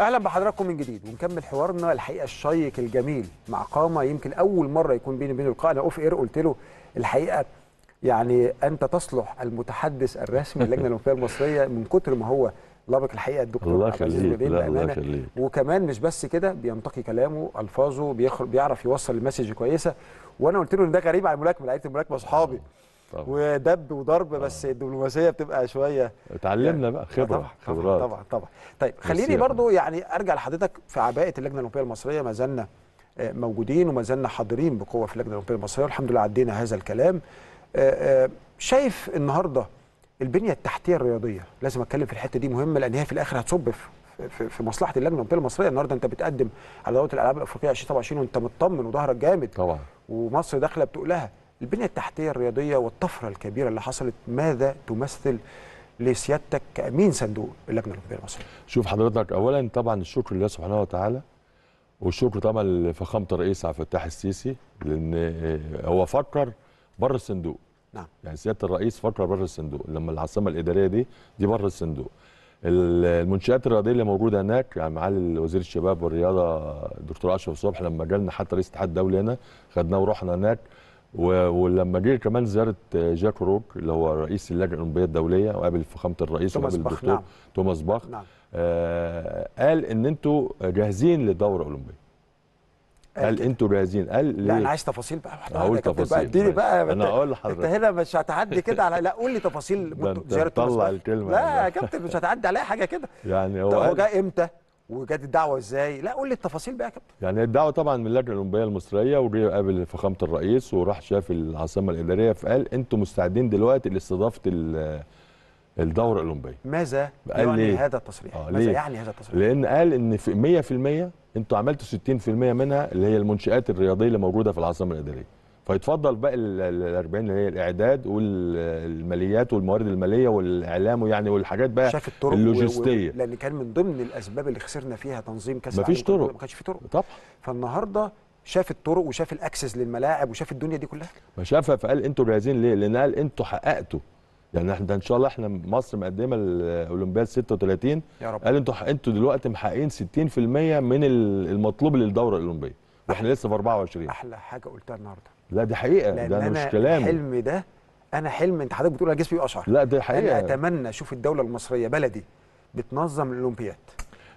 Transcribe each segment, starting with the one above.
اهلا بحضراتكم من جديد ونكمل حوارنا الحقيقه الشيق الجميل مع قامه يمكن اول مره يكون بيني وبينه لقاء انا اوف اير قلت له الحقيقه يعني انت تصلح المتحدث الرسمي للجنه الاولمبيه المصريه من كتر ما هو لبق الحقيقه الدكتور الله يخليك الله يخليك وكمان مش بس كده بينتقي كلامه الفاظه بيعرف يوصل المسج كويسه وانا قلت له ان ده غريب على الملاكمه لعيبه الملاكمه اصحابي طبعا. ودب وضرب طبعا. بس الدبلوماسيه بتبقى شويه اتعلمنا بقى يعني، خبره آه، طبعا خبرات طبعا طبعا طيب خليني يعني برضو يعني ارجع لحضرتك في عباءه اللجنه الاولمبيه المصريه ما زلنا آه، موجودين وما زلنا حاضرين بقوه في اللجنه الاولمبيه المصريه والحمد لله عدينا هذا الكلام آه، شايف النهارده البنيه التحتيه الرياضيه لازم اتكلم في الحته دي مهمه لان هي في الاخر هتصب في في مصلحه اللجنه الاولمبيه المصريه النهارده انت بتقدم على دوره الالعاب الافريقيه 2027 وانت مطمن وظهرك جامد طبعا ومصر داخله بتقولها البنية التحتية الرياضية والطفرة الكبيرة اللي حصلت ماذا تمثل لسيادتك كأمين صندوق اللجنة الأولمبية المصرية شوف حضرتك أولا طبعا الشكر لله سبحانه وتعالى والشكر طبعا لفخامة الرئيس عبد الفتاح السيسي لأن هو فكر بره الصندوق نعم يعني سيادة الرئيس فكر بره الصندوق لما العاصمة الإدارية دي دي بره الصندوق المنشآت الرياضية اللي موجودة هناك يعني معالي وزير الشباب والرياضة الدكتور أشرف صبحي لما جالنا حتى رئيس الاتحاد الدولي هنا خدناه ورحنا هناك ولما جه كمان زياره جاك روك اللي هو رئيس اللجنه الاولمبيه الدوليه وقابل فخامه الرئيس وقابل الدكتور نعم. توماس باخ نعم. آه قال ان انتوا جاهزين للدوره الاولمبيه آه، قال انتوا جاهزين قال لا انا عايز تفاصيل بقى واحده هقول تفاصيل اديني بقى انا هقول لحضرتك انت هنا مش هتعدي كده على لا قول لي تفاصيل زياره طلع الكلمه لا يعني. يا كابتن مش هتعدي عليا حاجه كده يعني هو هو جاء امتى؟ وجت الدعوه ازاي لا قول لي التفاصيل بقى يا كابتن يعني الدعوه طبعا من اللجنه الاولمبيه المصريه وجه قابل فخامه الرئيس وراح شاف العاصمه الاداريه فقال انتم مستعدين دلوقتي لاستضافه الدوره الاولمبيه ماذا يعني هذا التصريح آه ماذا يعني هذا التصريح لان قال ان في 100% انتوا عملتوا 60% منها اللي هي المنشات الرياضيه اللي موجوده في العاصمه الاداريه فيتفضل بقى ال 40 اللي هي الاعداد والماليات والموارد الماليه والاعلام ويعني والحاجات بقى شاف الطرق اللوجستيه لان كان من ضمن الاسباب اللي خسرنا فيها تنظيم كاس العالم مفيش طرق ما كانش في طرق طبعا فالنهارده شاف الطرق وشاف الاكسس للملاعب وشاف الدنيا دي كلها ما شافها فقال انتوا جاهزين ليه؟ لان قال انتوا حققتوا يعني احنا ان شاء الله احنا مصر مقدمه الاولمبياد 36 يا رب قال انتوا انتوا دلوقتي محققين 60% من المطلوب للدوره الاولمبيه واحنا لسه في 24 احلى حاجه قلتها النهارده لا دي حقيقه لأن ده أنا مش كلام الحلم ده انا حلم انت حضرتك بتقول انا جسمي اشعر لا دي حقيقه انا اتمنى اشوف الدوله المصريه بلدي بتنظم الاولمبياد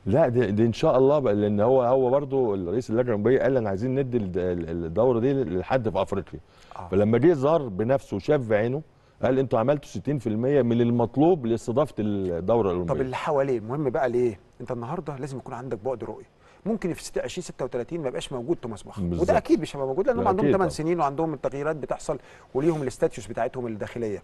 لا دي, دي ان شاء الله بقى لان هو هو برضه الرئيس اللجنه الاولمبيه قال انا عايزين ندي الدوره دي لحد في افريقيا آه. فلما جه ظهر بنفسه وشاف بعينه قال انتوا عملتوا 60% من المطلوب لاستضافه الدوره الاولمبيه طب اللي حواليه مهم بقى ليه انت النهارده لازم يكون عندك بعد رؤيه ممكن في 26 36 ما يبقاش موجود توماس باخ وده اكيد مش هيبقى موجود لانهم عندهم 8 سنين وعندهم التغييرات بتحصل وليهم الاستاتيوس بتاعتهم الداخليه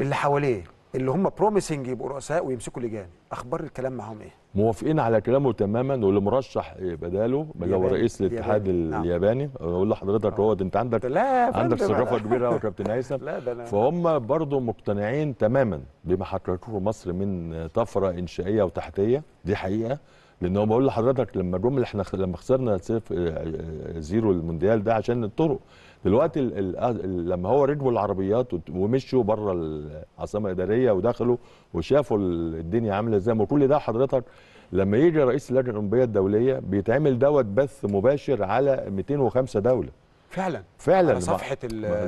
اللي حواليه اللي هم بروميسنج يبقوا رؤساء ويمسكوا لجان اخبار الكلام معاهم ايه موافقين على كلامه تماما واللي مرشح بداله اللي هو رئيس الاتحاد نعم. الياباني اقول لحضرتك آه. هو انت عندك لا عندك ثقافه كبيره قوي يا كابتن هيثم فهم برضه مقتنعين تماما بما حققته مصر من طفره انشائيه وتحتيه دي حقيقه لان هو بقول لحضرتك لما جم احنا لما خسرنا آه، آه، زيرو المونديال ده عشان الطرق دلوقتي الـ الـ آه، لما هو ركبوا العربيات ومشوا بره العاصمه الاداريه ودخلوا وشافوا الدنيا عامله ازاي وكل ده حضرتك لما يجي رئيس اللجنه الاولمبيه الدوليه بيتعمل دوت بث مباشر على 205 دوله فعلا فعلا على صفحه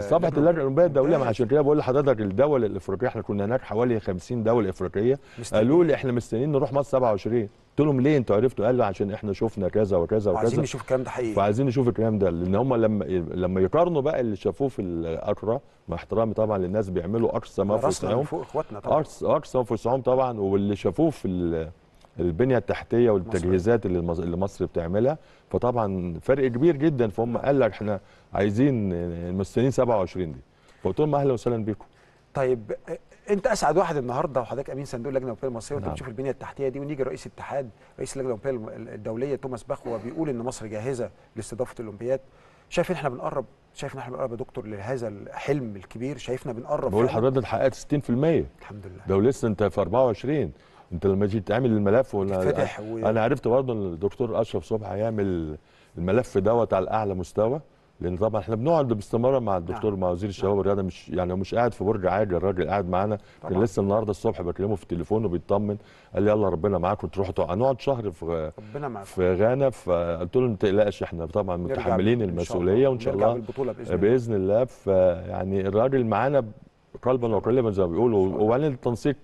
صفحه اللجنه الاولمبيه الدوليه ما عشان كده بقول لحضرتك الدول الافريقيه احنا كنا هناك حوالي 50 دوله افريقيه قالوا لي احنا مستنيين نروح مصر 27 قلت لهم ليه انتوا عرفتوا قال عشان احنا شفنا كذا وكذا وكذا عايزين نشوف الكلام ده حقيقي فعايزين نشوف الكلام ده لان هم لما لما يقارنوا بقى اللي شافوه في الاكرا مع احترامي طبعا للناس بيعملوا اقصى ما في وسعهم اقصى ما في وسعهم طبعا واللي شافوه في البنيه التحتيه والتجهيزات اللي اللي مصر بتعملها فطبعا فرق كبير جدا فهم قال لك احنا عايزين مستنيين 27 دي فقلت لهم اهلا وسهلا بيكم طيب انت اسعد واحد النهارده وحضرتك امين صندوق اللجنه الاولمبيه المصريه وانت نعم. بتشوف البنيه التحتيه دي ونيجي رئيس اتحاد رئيس اللجنه الاولمبيه الدوليه توماس باخ وهو بيقول ان مصر جاهزه لاستضافه الاولمبياد شايف ان احنا بنقرب شايف ان احنا بنقرب يا دكتور لهذا الحلم الكبير شايفنا بنقرب بقول لحضرتك اتحققت 60% الحمد لله ده ولسه انت في 24 انت لما تيجي تعمل الملف ولا انا عرفت برضه ان الدكتور اشرف صبحي هيعمل الملف دوت على اعلى مستوى لان طبعا احنا بنقعد باستمرار مع نعم. الدكتور نعم. مع وزير الشباب والرياضه مش يعني مش قاعد في برج عادي الراجل قاعد معانا كان لسه النهارده الصبح بكلمه في التليفون وبيطمن قال لي يلا ربنا معاكم تروحوا تقعدوا هنقعد شهر في ربنا معاكم. في غانا فقلت له ما تقلقش احنا طبعا متحملين المسؤوليه وان شاء الله باذن, بإذن الله فيعني الراجل معانا قلبا وقلبا زي ما بيقولوا وبعدين التنسيق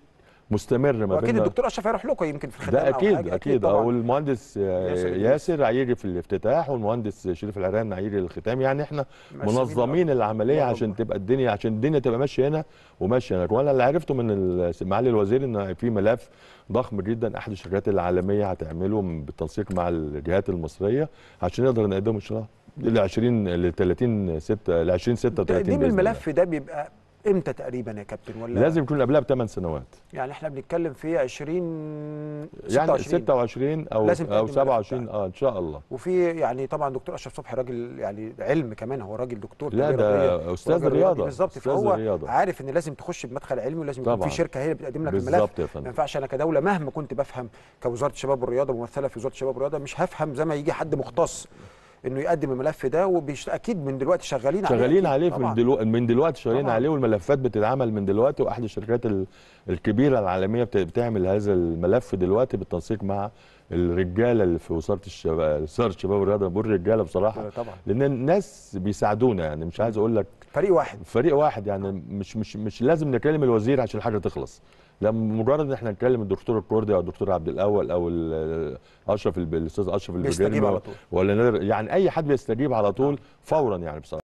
مستمر ما واكيد الدكتور اشرف هيروح لكم يمكن في الختام ده اكيد اكيد, اه والمهندس ياسر هيجي في الافتتاح والمهندس شريف العران هيجي للختام يعني احنا منظمين العمليه بقى. عشان تبقى الدنيا عشان الدنيا تبقى ماشيه هنا وماشيه هناك وانا اللي عرفته من معالي الوزير ان في ملف ضخم جدا احد الشركات العالميه هتعمله بالتنسيق مع الجهات المصريه عشان نقدر نقدمه ان شاء الله ل 20 ل 30 6 ل 20 36 تقديم الملف ده بيبقى امتى تقريبا يا كابتن ولا لازم يكون قبلها بثمان سنوات يعني احنا بنتكلم في 20 يعني 26 او لازم او 27 اه ان شاء الله وفي يعني طبعا دكتور اشرف صبحي راجل يعني علم كمان هو راجل دكتور لا ده استاذ رياضه بالظبط فهو الرياضة. عارف ان لازم تخش بمدخل علمي ولازم يكون في شركه هي اللي بتقدم لك الملف ما ينفعش انا كدوله مهما كنت بفهم كوزاره الشباب والرياضه ممثله في وزاره الشباب والرياضه مش هفهم زي ما يجي حد مختص انه يقدم الملف ده اكيد من دلوقتي شغالين, عليه شغالين عليه من دلوقتي من دلوقتي شغالين عليه والملفات بتتعمل من دلوقتي واحد الشركات الكبيره العالميه بتعمل هذا الملف دلوقتي بالتنسيق مع الرجاله اللي في وزاره الشباب وزاره الشباب والرياضه بقول رجاله بصراحه طبعا. لان الناس بيساعدونا يعني مش عايز اقول لك فريق واحد فريق واحد يعني مش مش مش لازم نكلم الوزير عشان الحاجه تخلص لا مجرد ان احنا نتكلم الدكتور الكردي او الدكتور عبد الاول او اشرف الاستاذ اشرف البجاني ولا يعني اي حد بيستجيب على طول فورا يعني بصراحه